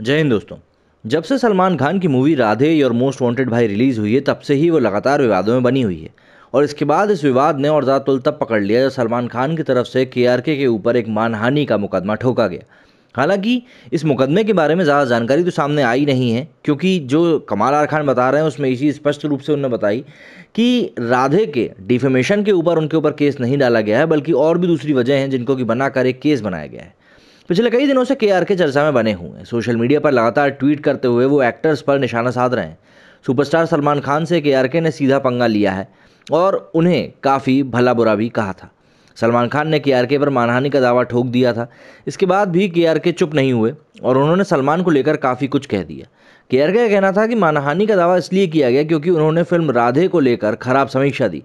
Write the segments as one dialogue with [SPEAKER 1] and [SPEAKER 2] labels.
[SPEAKER 1] जय हिंद दोस्तों जब से सलमान खान की मूवी राधे और मोस्ट वांटेड भाई रिलीज़ हुई है तब से ही वो लगातार विवादों में बनी हुई है और इसके बाद इस विवाद ने और ज़्यादा तुल तब पकड़ लिया जब सलमान खान की तरफ से केआरके के ऊपर एक मानहानि का मुकदमा ठोका गया हालांकि इस मुकदमे के बारे में ज़्यादा जानकारी तो सामने आई नहीं है क्योंकि जो कमाल आर खान बता रहे हैं उसमें इसी स्पष्ट रूप से उन्होंने बताई कि राधे के डिफेमेशन के ऊपर उनके ऊपर केस नहीं डाला गया है बल्कि और भी दूसरी वजह हैं जिनको कि बनाकर एक केस बनाया गया है पिछले कई दिनों से के के चर्चा में बने हुए हैं सोशल मीडिया पर लगातार ट्वीट करते हुए वो एक्टर्स पर निशाना साध रहे हैं सुपरस्टार सलमान खान से के के ने सीधा पंगा लिया है और उन्हें काफ़ी भला बुरा भी कहा था सलमान खान ने के पर मानहानि का दावा ठोक दिया था इसके बाद भी के चुप नहीं हुए और उन्होंने सलमान को लेकर काफ़ी कुछ कह दिया के का कहना था कि मानहानि का दावा इसलिए किया गया क्योंकि उन्होंने फिल्म राधे को लेकर खराब समीक्षा दी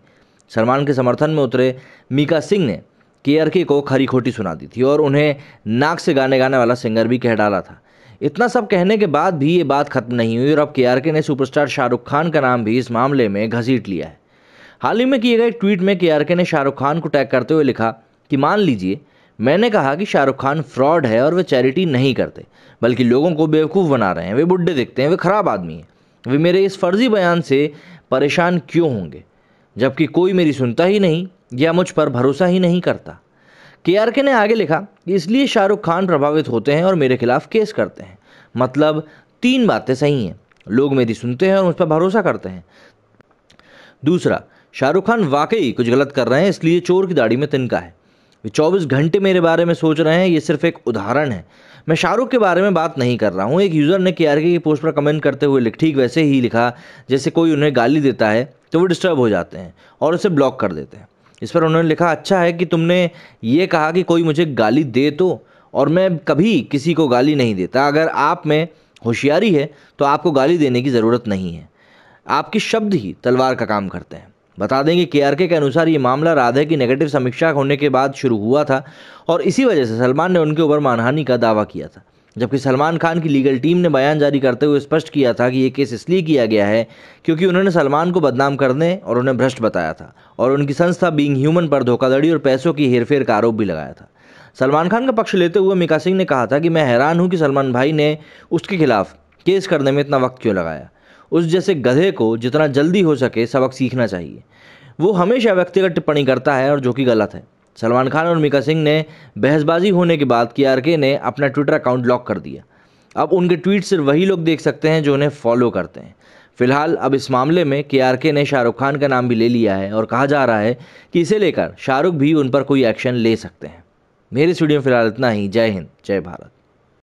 [SPEAKER 1] सलमान के समर्थन में उतरे मीका सिंह ने के को खरी खोटी सुना दी थी और उन्हें नाक से गाने गाने वाला सिंगर भी कह डाला था इतना सब कहने के बाद भी ये बात खत्म नहीं हुई और अब के ने सुपरस्टार शाहरुख खान का नाम भी इस मामले में घसीट लिया है हाल ही में किए गए ट्वीट में के ने शाहरुख खान को टैग करते हुए लिखा कि मान लीजिए मैंने कहा कि शाहरुख खान फ्रॉड है और वे चैरिटी नहीं करते बल्कि लोगों को बेवकूफ़ बना रहे हैं वे बुढ़े दिखते हैं वे ख़राब आदमी हैं वे मेरे इस फर्जी बयान से परेशान क्यों होंगे जबकि कोई मेरी सुनता ही नहीं या मुझ पर भरोसा ही नहीं करता के ने आगे लिखा कि इसलिए शाहरुख खान प्रभावित होते हैं और मेरे खिलाफ केस करते हैं मतलब तीन बातें सही हैं लोग मेरी सुनते हैं और मुझ पर भरोसा करते हैं दूसरा शाहरुख खान वाकई कुछ गलत कर रहे हैं इसलिए चोर की दाढ़ी में तिनका है वे चौबीस घंटे मेरे बारे में सोच रहे हैं ये सिर्फ एक उदाहरण है मैं शाहरुख के बारे में बात नहीं कर रहा हूँ एक यूज़र ने के आर की पोस्ट पर कमेंट करते हुए लिख ठीक वैसे ही लिखा जैसे कोई उन्हें गाली देता है तो वो डिस्टर्ब हो जाते हैं और उसे ब्लॉक कर देते हैं इस पर उन्होंने लिखा अच्छा है कि तुमने ये कहा कि कोई मुझे गाली दे तो और मैं कभी किसी को गाली नहीं देता अगर आप में होशियारी है तो आपको गाली देने की ज़रूरत नहीं है आपके शब्द ही तलवार का काम करते हैं बता दें कि के के अनुसार ये मामला राधे की नेगेटिव समीक्षा होने के बाद शुरू हुआ था और इसी वजह से सलमान ने उनके ऊपर मानहानि का दावा किया था जबकि सलमान खान की लीगल टीम ने बयान जारी करते हुए स्पष्ट किया था कि ये केस इसलिए किया गया है क्योंकि उन्होंने सलमान को बदनाम करने और उन्हें भ्रष्ट बताया था और उनकी संस्था बींग ह्यूमन पर धोखाधड़ी और पैसों की हेरफेर का आरोप भी लगाया था सलमान खान का पक्ष लेते हुए मीका सिंह ने कहा था कि मैं हैरान हूँ कि सलमान भाई ने उसके खिलाफ केस करने में इतना वक्त क्यों लगाया उस जैसे गधे को जितना जल्दी हो सके सबक सीखना चाहिए वो हमेशा व्यक्तिगत टिप्पणी करता है और जो कि गलत है सलमान खान और मीका सिंह ने बहसबाजी होने के बाद के आर के ने अपना ट्विटर अकाउंट लॉक कर दिया अब उनके ट्वीट सिर्फ वही लोग देख सकते हैं जो उन्हें फॉलो करते हैं फिलहाल अब इस मामले में के ने शाहरुख खान का नाम भी ले लिया है और कहा जा रहा है कि इसे लेकर शाहरुख भी उन पर कोई एक्शन ले सकते हैं मेरे स्टूडियो में फिलहाल इतना ही जय हिंद जय भारत